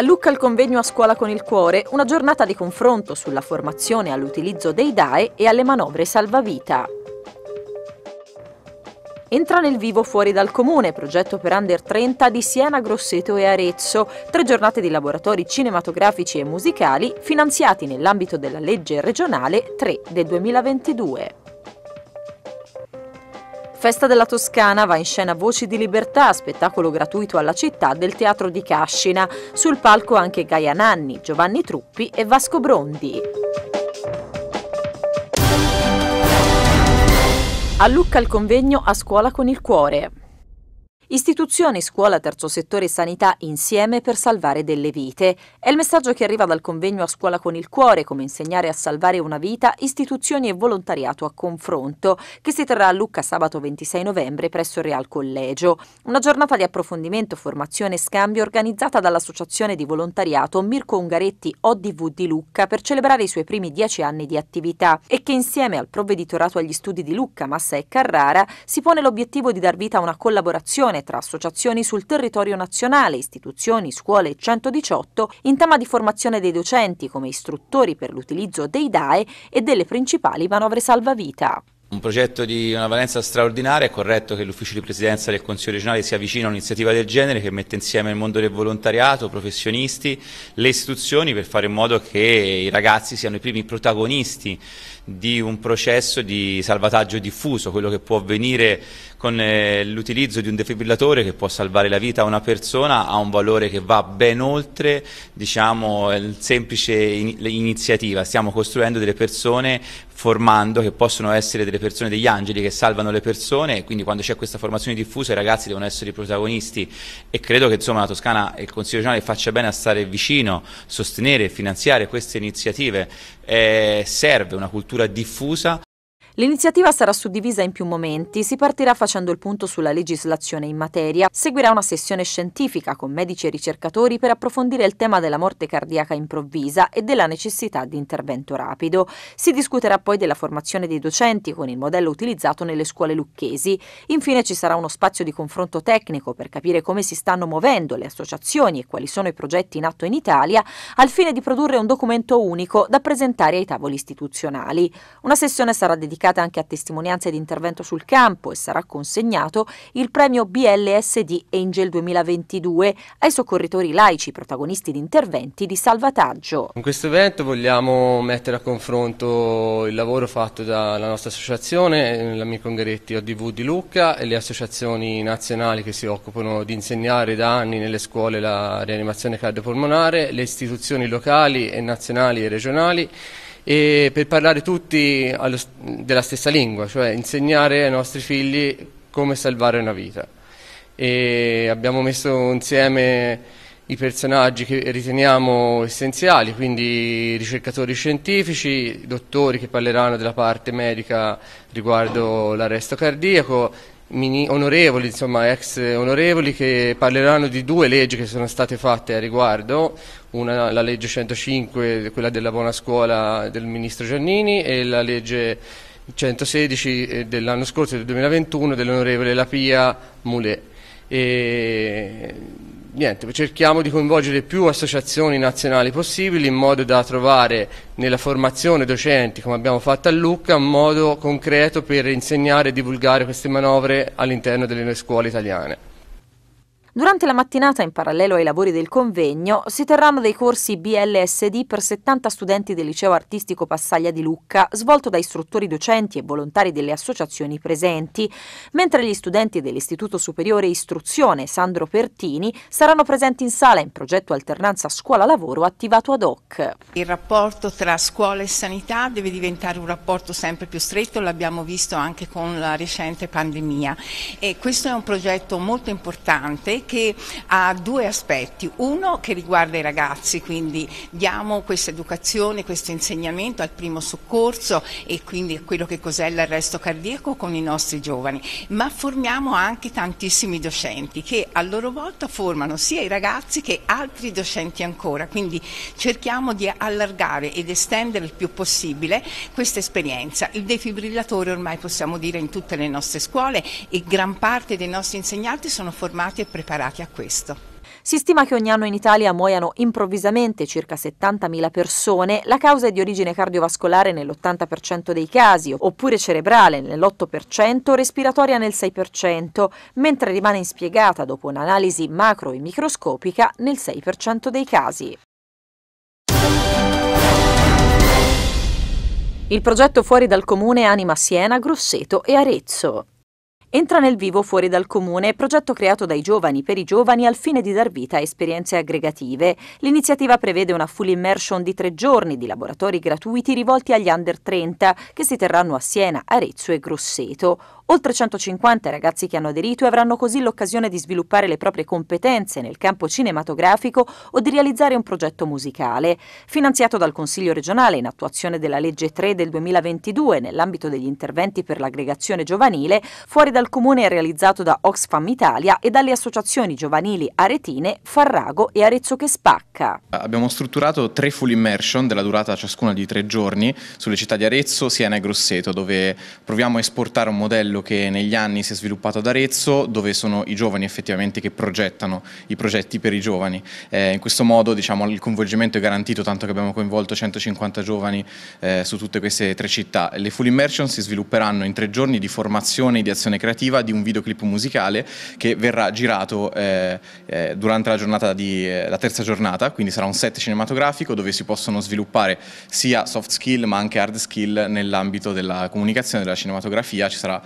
A Lucca il convegno a scuola con il cuore, una giornata di confronto sulla formazione all'utilizzo dei DAE e alle manovre salvavita. Entra nel vivo fuori dal comune, progetto per under 30 di Siena, Grosseto e Arezzo, tre giornate di laboratori cinematografici e musicali finanziati nell'ambito della legge regionale 3 del 2022. Festa della Toscana va in scena Voci di Libertà, spettacolo gratuito alla città del Teatro di Cascina. Sul palco anche Gaia Nanni, Giovanni Truppi e Vasco Brondi. A Lucca il convegno A scuola con il cuore. Istituzioni, scuola, terzo settore e sanità insieme per salvare delle vite. È il messaggio che arriva dal convegno a scuola con il cuore, come insegnare a salvare una vita, istituzioni e volontariato a confronto, che si terrà a Lucca sabato 26 novembre presso il Real Collegio. Una giornata di approfondimento, formazione e scambio organizzata dall'associazione di volontariato Mirko Ungaretti ODV di Lucca per celebrare i suoi primi dieci anni di attività e che insieme al provveditorato agli studi di Lucca, Massa e Carrara si pone l'obiettivo di dar vita a una collaborazione collaborazione tra associazioni sul territorio nazionale, istituzioni, scuole e 118 in tema di formazione dei docenti come istruttori per l'utilizzo dei DAE e delle principali manovre salvavita. Un progetto di una valenza straordinaria, è corretto che l'ufficio di presidenza del Consiglio regionale sia vicino a un'iniziativa del genere che mette insieme il mondo del volontariato, professionisti, le istituzioni per fare in modo che i ragazzi siano i primi protagonisti di un processo di salvataggio diffuso, quello che può avvenire con eh, l'utilizzo di un defibrillatore che può salvare la vita a una persona ha un valore che va ben oltre diciamo, semplice in, l'iniziativa, stiamo costruendo delle persone formando, che possono essere delle persone, degli angeli che salvano le persone e quindi quando c'è questa formazione diffusa i ragazzi devono essere i protagonisti e credo che insomma la Toscana e il Consiglio regionale faccia bene a stare vicino, sostenere e finanziare queste iniziative. Eh, serve una cultura diffusa L'iniziativa sarà suddivisa in più momenti, si partirà facendo il punto sulla legislazione in materia, seguirà una sessione scientifica con medici e ricercatori per approfondire il tema della morte cardiaca improvvisa e della necessità di intervento rapido. Si discuterà poi della formazione dei docenti con il modello utilizzato nelle scuole lucchesi. Infine ci sarà uno spazio di confronto tecnico per capire come si stanno muovendo le associazioni e quali sono i progetti in atto in Italia, al fine di produrre un documento unico da presentare ai tavoli istituzionali. Una sessione sarà dedicata dedicata anche a testimonianze di intervento sul campo e sarà consegnato il premio BLSD Angel 2022 ai soccorritori laici protagonisti di interventi di salvataggio. In questo evento vogliamo mettere a confronto il lavoro fatto dalla nostra associazione, l'amico Ungaretti ODV di Lucca e le associazioni nazionali che si occupano di insegnare da anni nelle scuole la rianimazione cardiopolmonare, le istituzioni locali e nazionali e regionali e per parlare tutti allo, della stessa lingua, cioè insegnare ai nostri figli come salvare una vita. E abbiamo messo insieme i personaggi che riteniamo essenziali, quindi ricercatori scientifici, dottori che parleranno della parte medica riguardo l'arresto cardiaco onorevoli, insomma ex onorevoli, che parleranno di due leggi che sono state fatte a riguardo, una, la legge 105, quella della buona scuola del ministro Giannini e la legge 116 eh, dell'anno scorso, del 2021, dell'onorevole Lapia Moulet. E niente, cerchiamo di coinvolgere più associazioni nazionali possibili in modo da trovare nella formazione docenti, come abbiamo fatto a Lucca, un modo concreto per insegnare e divulgare queste manovre all'interno delle scuole italiane. Durante la mattinata, in parallelo ai lavori del convegno, si terranno dei corsi BLSD per 70 studenti del liceo artistico Passaglia di Lucca, svolto da istruttori docenti e volontari delle associazioni presenti, mentre gli studenti dell'Istituto Superiore Istruzione Sandro Pertini saranno presenti in sala in progetto alternanza scuola-lavoro attivato ad hoc. Il rapporto tra scuola e sanità deve diventare un rapporto sempre più stretto, l'abbiamo visto anche con la recente pandemia e questo è un progetto molto importante che ha due aspetti. Uno che riguarda i ragazzi, quindi diamo questa educazione, questo insegnamento al primo soccorso e quindi a quello che cos'è l'arresto cardiaco con i nostri giovani, ma formiamo anche tantissimi docenti che a loro volta formano sia i ragazzi che altri docenti ancora, quindi cerchiamo di allargare ed estendere il più possibile questa esperienza. Il defibrillatore ormai possiamo dire in tutte le nostre scuole e gran parte dei nostri insegnanti sono formati e preparati preparati a questo. Si stima che ogni anno in Italia muoiano improvvisamente circa 70.000 persone, la causa è di origine cardiovascolare nell'80% dei casi, oppure cerebrale nell'8%, respiratoria nel 6%, mentre rimane inspiegata dopo un'analisi macro e microscopica nel 6% dei casi. Il progetto fuori dal comune anima Siena, Grosseto e Arezzo. Entra nel vivo fuori dal comune, progetto creato dai giovani per i giovani al fine di dar vita a esperienze aggregative. L'iniziativa prevede una full immersion di tre giorni di laboratori gratuiti rivolti agli under 30 che si terranno a Siena, Arezzo e Grosseto. Oltre 150 ragazzi che hanno aderito e avranno così l'occasione di sviluppare le proprie competenze nel campo cinematografico o di realizzare un progetto musicale. Finanziato dal Consiglio regionale in attuazione della legge 3 del 2022 nell'ambito degli interventi per l'aggregazione giovanile, fuori dal comune è realizzato da Oxfam Italia e dalle associazioni giovanili aretine, Farrago e Arezzo che spacca. Abbiamo strutturato tre full immersion della durata ciascuna di tre giorni sulle città di Arezzo, Siena e Grosseto, dove proviamo a esportare un modello quello che negli anni si è sviluppato ad Arezzo, dove sono i giovani effettivamente che progettano i progetti per i giovani. Eh, in questo modo diciamo, il coinvolgimento è garantito, tanto che abbiamo coinvolto 150 giovani eh, su tutte queste tre città. Le full immersion si svilupperanno in tre giorni di formazione e di azione creativa di un videoclip musicale che verrà girato eh, eh durante la, di, eh, la terza giornata, quindi sarà un set cinematografico dove si possono sviluppare sia soft skill ma anche hard skill nell'ambito della comunicazione, della cinematografia, ci sarà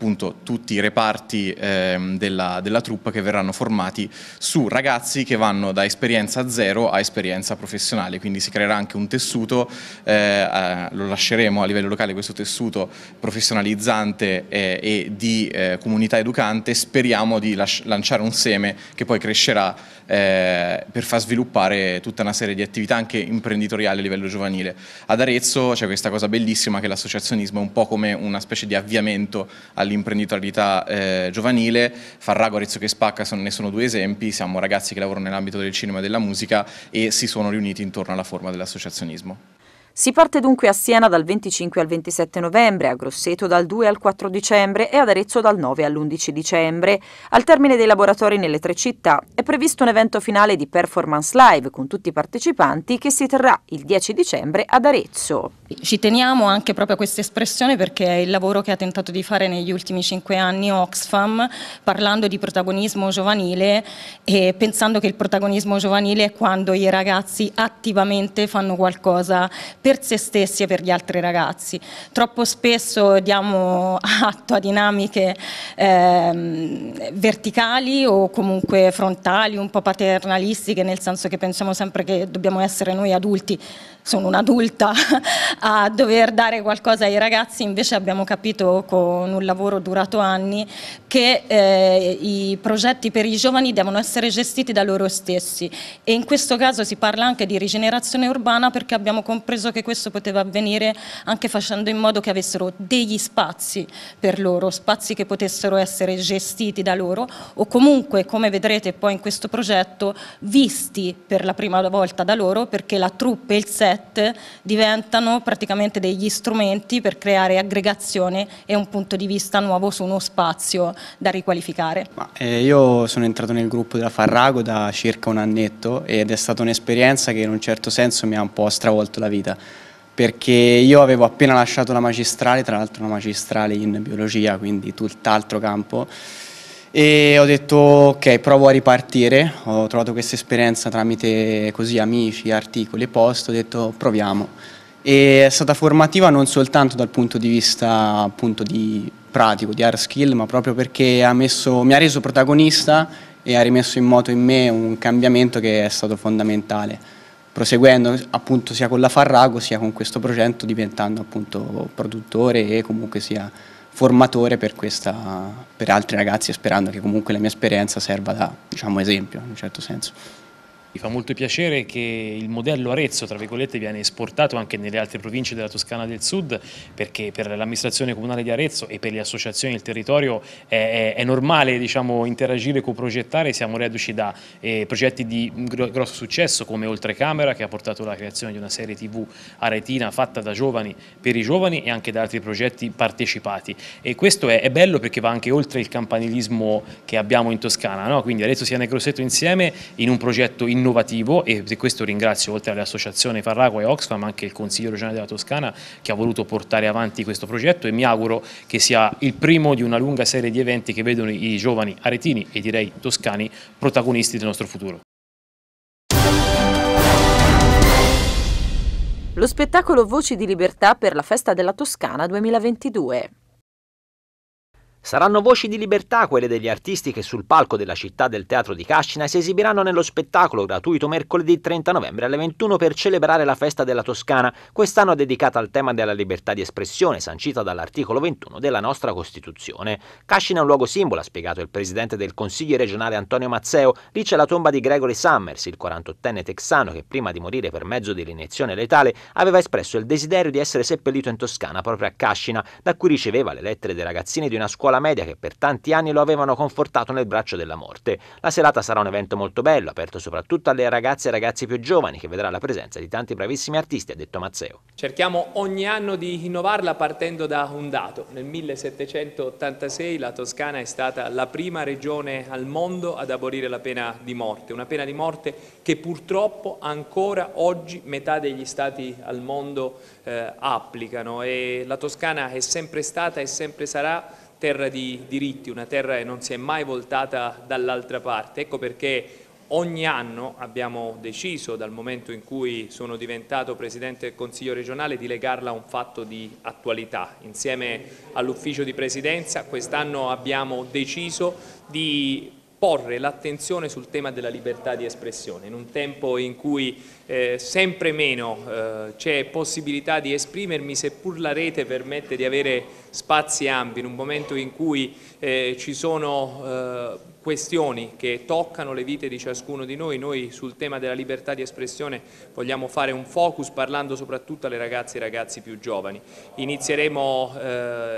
appunto tutti i reparti eh, della, della truppa che verranno formati su ragazzi che vanno da esperienza zero a esperienza professionale, quindi si creerà anche un tessuto, eh, eh lo lasceremo a livello locale questo tessuto professionalizzante eh, e di eh, comunità educante, speriamo di lanciare un seme che poi crescerà eh, per far sviluppare tutta una serie di attività anche imprenditoriali a livello giovanile. Ad Arezzo c'è questa cosa bellissima che l'associazionismo è un po' come una specie di avviamento al all'imprenditorialità eh, giovanile, Farrago, Arezzo che spacca sono, ne sono due esempi, siamo ragazzi che lavorano nell'ambito del cinema e della musica e si sono riuniti intorno alla forma dell'associazionismo. Si parte dunque a Siena dal 25 al 27 novembre, a Grosseto dal 2 al 4 dicembre e ad Arezzo dal 9 all'11 dicembre. Al termine dei laboratori nelle tre città è previsto un evento finale di performance live con tutti i partecipanti che si terrà il 10 dicembre ad Arezzo. Ci teniamo anche proprio a questa espressione perché è il lavoro che ha tentato di fare negli ultimi cinque anni Oxfam parlando di protagonismo giovanile e pensando che il protagonismo giovanile è quando i ragazzi attivamente fanno qualcosa per per se stessi e per gli altri ragazzi. Troppo spesso diamo atto a dinamiche eh, verticali o comunque frontali, un po' paternalistiche, nel senso che pensiamo sempre che dobbiamo essere noi adulti sono un'adulta a dover dare qualcosa ai ragazzi, invece abbiamo capito con un lavoro durato anni che eh, i progetti per i giovani devono essere gestiti da loro stessi e in questo caso si parla anche di rigenerazione urbana perché abbiamo compreso che questo poteva avvenire anche facendo in modo che avessero degli spazi per loro, spazi che potessero essere gestiti da loro o comunque come vedrete poi in questo progetto visti per la prima volta da loro perché la troupe e il set dirette diventano praticamente degli strumenti per creare aggregazione e un punto di vista nuovo su uno spazio da riqualificare. Ma, eh, io sono entrato nel gruppo della Farrago da circa un annetto ed è stata un'esperienza che in un certo senso mi ha un po' stravolto la vita perché io avevo appena lasciato la magistrale, tra l'altro una magistrale in biologia, quindi tutt'altro campo, e ho detto ok provo a ripartire, ho trovato questa esperienza tramite così amici, articoli e post, ho detto proviamo. E è stata formativa non soltanto dal punto di vista appunto di pratico, di hard skill, ma proprio perché ha messo, mi ha reso protagonista e ha rimesso in moto in me un cambiamento che è stato fondamentale, proseguendo appunto sia con la Farrago sia con questo progetto diventando appunto produttore e comunque sia formatore per, questa, per altri ragazzi sperando che comunque la mia esperienza serva da diciamo, esempio in un certo senso. Mi fa molto piacere che il modello Arezzo, tra virgolette, viene esportato anche nelle altre province della Toscana del Sud perché per l'amministrazione comunale di Arezzo e per le associazioni del territorio è, è, è normale diciamo, interagire, coprogettare, siamo reduci da eh, progetti di grosso successo come Oltrecamera che ha portato alla creazione di una serie tv aretina fatta da giovani per i giovani e anche da altri progetti partecipati e questo è, è bello perché va anche oltre il campanilismo che abbiamo in Toscana, no? quindi Arezzo Siena e Grosseto insieme in un progetto in innovativo e di questo ringrazio oltre all'associazione Farraco e Oxfam anche il Consiglio regionale della Toscana che ha voluto portare avanti questo progetto e mi auguro che sia il primo di una lunga serie di eventi che vedono i giovani aretini e direi toscani protagonisti del nostro futuro. Lo spettacolo Voci di Libertà per la Festa della Toscana 2022. Saranno voci di libertà quelle degli artisti che sul palco della città del teatro di Cascina si esibiranno nello spettacolo gratuito mercoledì 30 novembre alle 21 per celebrare la festa della Toscana, quest'anno dedicata al tema della libertà di espressione sancita dall'articolo 21 della nostra Costituzione. Cascina è un luogo simbolo, ha spiegato il presidente del Consiglio regionale Antonio Mazzeo. Lì c'è la tomba di Gregory Summers, il 48enne texano che prima di morire per mezzo dell'iniezione letale aveva espresso il desiderio di essere seppellito in Toscana proprio a Cascina, da cui riceveva le lettere dei ragazzini di una scuola scuola media che per tanti anni lo avevano confortato nel braccio della morte. La serata sarà un evento molto bello, aperto soprattutto alle ragazze e ragazzi più giovani, che vedrà la presenza di tanti bravissimi artisti, ha detto Mazzeo. Cerchiamo ogni anno di innovarla partendo da un dato. Nel 1786 la Toscana è stata la prima regione al mondo ad abolire la pena di morte, una pena di morte che purtroppo ancora oggi metà degli stati al mondo eh, applicano e la Toscana è sempre stata e sempre sarà terra di diritti, una terra che non si è mai voltata dall'altra parte, ecco perché ogni anno abbiamo deciso dal momento in cui sono diventato Presidente del Consiglio regionale di legarla a un fatto di attualità. Insieme all'ufficio di Presidenza quest'anno abbiamo deciso di porre l'attenzione sul tema della libertà di espressione, in un tempo in cui eh, sempre meno eh, c'è possibilità di esprimermi, seppur la rete permette di avere spazi ampi, in un momento in cui eh, ci sono eh, questioni che toccano le vite di ciascuno di noi. Noi sul tema della libertà di espressione vogliamo fare un focus parlando soprattutto alle ragazze e ragazzi più giovani. Inizieremo eh,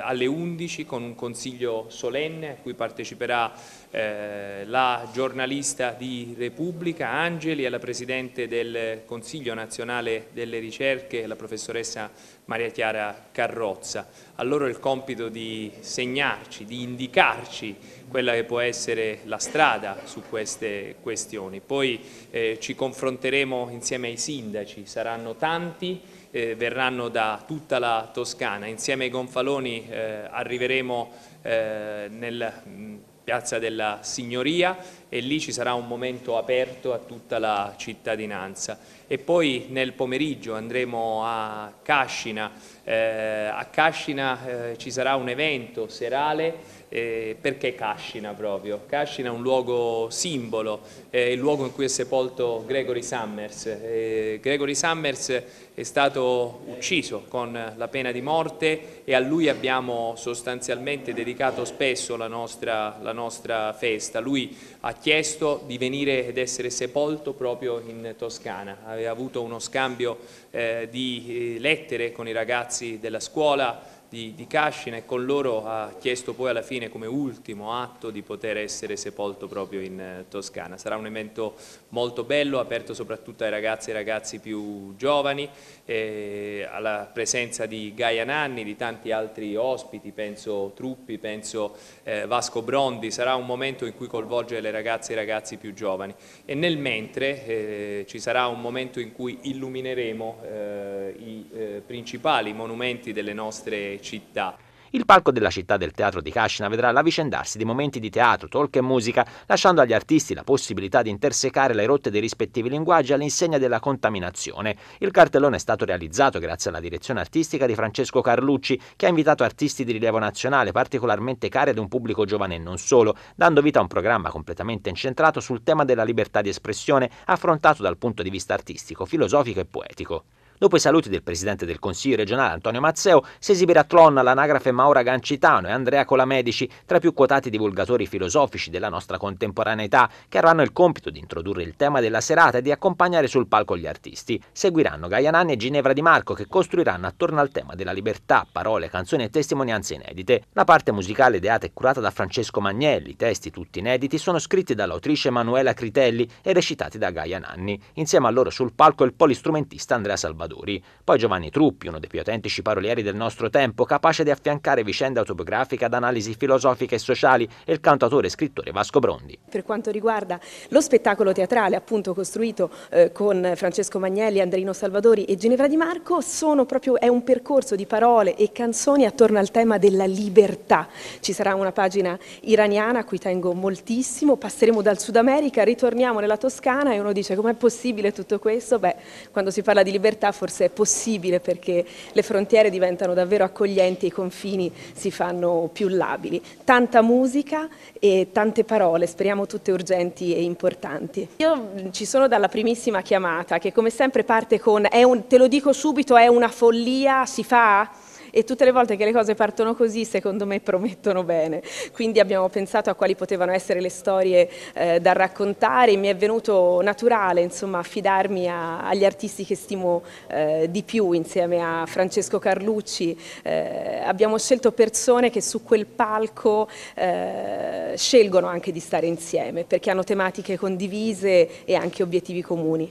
alle 11 con un consiglio solenne a cui parteciperà eh, la giornalista di Repubblica Angeli e la Presidente del Consiglio Nazionale delle Ricerche, la professoressa Maria Chiara Carrozza. A loro il compito di segnarci, di indicarci quella che può essere la strada su queste questioni. Poi eh, ci confronteremo insieme ai sindaci, saranno tanti, eh, verranno da tutta la Toscana. Insieme ai gonfaloni eh, arriveremo eh, nel Piazza della Signoria e lì ci sarà un momento aperto a tutta la cittadinanza. E poi nel pomeriggio andremo a Cascina, eh, a Cascina eh, ci sarà un evento serale eh, perché Cascina proprio? Cascina è un luogo simbolo, è il luogo in cui è sepolto Gregory Summers. Eh, Gregory Summers è stato ucciso con la pena di morte e a lui abbiamo sostanzialmente dedicato spesso la nostra, la nostra festa. Lui ha chiesto di venire ed essere sepolto proprio in Toscana. Aveva avuto uno scambio eh, di eh, lettere con i ragazzi della scuola di, di Cascina e con loro ha chiesto poi alla fine come ultimo atto di poter essere sepolto proprio in eh, Toscana. Sarà un evento molto bello, aperto soprattutto ai ragazzi e ragazzi più giovani, eh, alla presenza di Gaia Nanni, di tanti altri ospiti, penso Truppi, penso eh, Vasco Brondi, sarà un momento in cui coinvolgere le ragazze e i ragazzi più giovani e nel mentre eh, ci sarà un momento in cui illumineremo eh, i eh, principali monumenti delle nostre città città. Il palco della città del teatro di Cascina vedrà l'avvicendarsi di momenti di teatro, talk e musica, lasciando agli artisti la possibilità di intersecare le rotte dei rispettivi linguaggi all'insegna della contaminazione. Il cartellone è stato realizzato grazie alla direzione artistica di Francesco Carlucci, che ha invitato artisti di rilievo nazionale particolarmente cari ad un pubblico giovane e non solo, dando vita a un programma completamente incentrato sul tema della libertà di espressione, affrontato dal punto di vista artistico, filosofico e poetico. Dopo i saluti del presidente del Consiglio regionale Antonio Mazzeo, si esibirà Tron l'anagrafe Maura Gancitano e Andrea Colamedici, tra i più quotati divulgatori filosofici della nostra contemporaneità, che avranno il compito di introdurre il tema della serata e di accompagnare sul palco gli artisti. Seguiranno Gaia Nanni e Ginevra Di Marco che costruiranno attorno al tema della libertà, parole, canzoni e testimonianze inedite. La parte musicale ideata e curata da Francesco Magnelli, i testi tutti inediti sono scritti dall'autrice Emanuela Critelli e recitati da Gaia Nanni. Insieme a loro sul palco il polistrumentista Andrea Salvatore. Mondadori, poi Giovanni Truppi, uno dei più autentici parolieri del nostro tempo, capace di affiancare vicende autobiografiche ad analisi filosofiche e sociali, e il cantautore e scrittore Vasco Brondi. Per quanto riguarda lo spettacolo teatrale appunto costruito eh, con Francesco Magnelli, Andrino Salvadori e Ginevra Di Marco, proprio, è un percorso di parole e canzoni attorno al tema della libertà. Ci sarà una pagina iraniana a cui tengo moltissimo, passeremo dal Sud America, ritorniamo nella Toscana e uno dice com'è possibile tutto questo? Beh, quando si parla di libertà forse è possibile perché le frontiere diventano davvero accoglienti e i confini si fanno più labili. Tanta musica e tante parole, speriamo tutte urgenti e importanti. Io ci sono dalla primissima chiamata che come sempre parte con un, te lo dico subito è una follia, si fa? e tutte le volte che le cose partono così secondo me promettono bene. Quindi abbiamo pensato a quali potevano essere le storie eh, da raccontare, e mi è venuto naturale insomma affidarmi a, agli artisti che stimo eh, di più insieme a Francesco Carlucci. Eh, abbiamo scelto persone che su quel palco eh, scelgono anche di stare insieme perché hanno tematiche condivise e anche obiettivi comuni.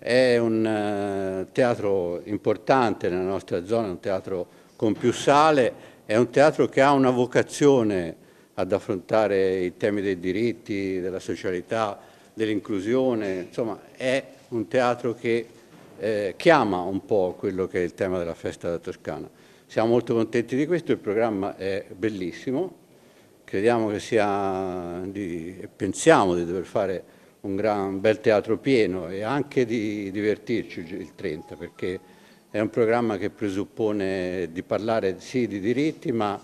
È un eh, teatro importante nella nostra zona, un teatro con più sale, è un teatro che ha una vocazione ad affrontare i temi dei diritti, della socialità, dell'inclusione, insomma è un teatro che eh, chiama un po' quello che è il tema della festa della Toscana. Siamo molto contenti di questo, il programma è bellissimo, crediamo che sia, di, pensiamo di dover fare un gran bel teatro pieno e anche di divertirci il 30 perché è un programma che presuppone di parlare sì di diritti, ma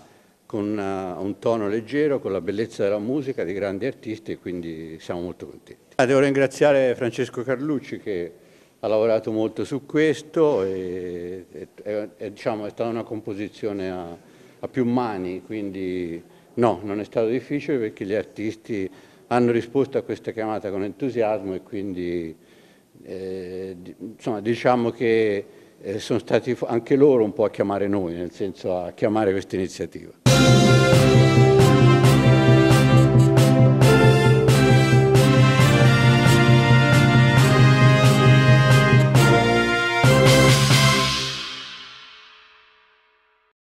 con eh, un tono leggero, con la bellezza della musica, di grandi artisti e quindi siamo molto contenti. Ah, devo ringraziare Francesco Carlucci che ha lavorato molto su questo, e, e, e, e diciamo, è stata una composizione a, a più mani, quindi no, non è stato difficile perché gli artisti hanno risposto a questa chiamata con entusiasmo e quindi eh, insomma, diciamo che eh, sono stati anche loro un po' a chiamare noi, nel senso a chiamare questa iniziativa.